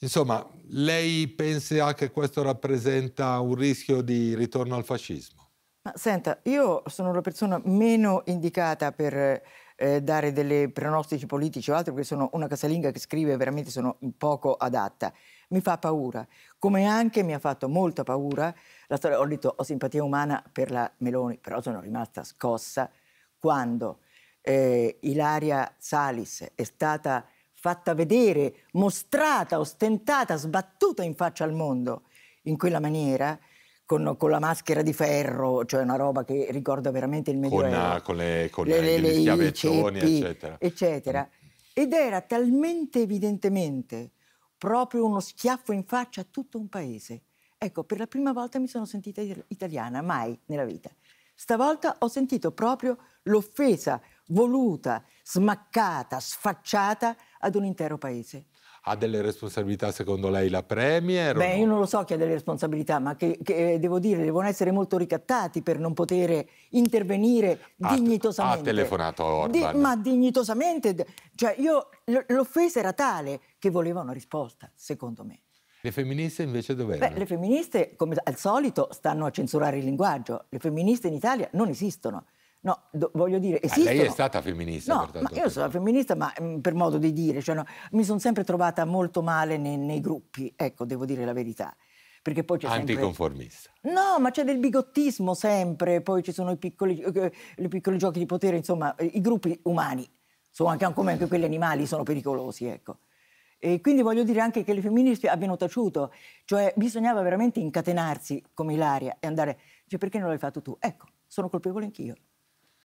Insomma, lei pensa ah, che questo rappresenta un rischio di ritorno al fascismo? Ma senta, io sono la persona meno indicata per eh, dare delle pronostici politici o altro, perché sono una casalinga che scrive veramente sono poco adatta. Mi fa paura, come anche mi ha fatto molta paura la storia, ho detto ho simpatia umana per la Meloni, però sono rimasta scossa quando eh, Ilaria Salis è stata fatta vedere, mostrata, ostentata, sbattuta in faccia al mondo in quella maniera, con, con, la maschera di ferro, cioè una roba che ricorda veramente il Medioevo. Con, eh, con le, con le, le, le schiavettoni, eccetera. eccetera. Mm. Ed era talmente evidentemente proprio uno schiaffo in faccia a tutto un paese. Ecco, per la prima volta mi sono sentita italiana, mai nella vita. Stavolta ho sentito proprio l'offesa, voluta, smaccata, sfacciata ad un intero paese. Ha delle responsabilità secondo lei la Premier? Beh, no? io non lo so chi ha delle responsabilità, ma che, che, eh, devo dire, devono essere molto ricattati per non poter intervenire ha, dignitosamente. Ha telefonato a Orban. Di, ma dignitosamente, cioè io, l'offesa era tale che voleva una risposta, secondo me. Le femministe invece dove Beh, le femministe, come al solito, stanno a censurare il linguaggio. Le femministe in Italia non esistono. No, do, voglio dire, eh, esistono... Lei è stata femminista. No, io sono femminista, ma mm, per modo di dire, cioè, no, mi sono sempre trovata molto male nei, nei, gruppi, ecco, devo dire la verità. Perché poi c'è Anticonformista. Sempre... No, ma c'è del bigottismo sempre, poi ci sono i piccoli, eh, i piccoli giochi di potere, insomma, eh, i gruppi umani, sono anche, come anche quelli animali, sono pericolosi, ecco. E quindi voglio dire anche che le femministe abbiano taciuto, cioè bisognava veramente incatenarsi come Ilaria e andare, cioè perché non l'hai fatto tu? Ecco, sono colpevole anch'io.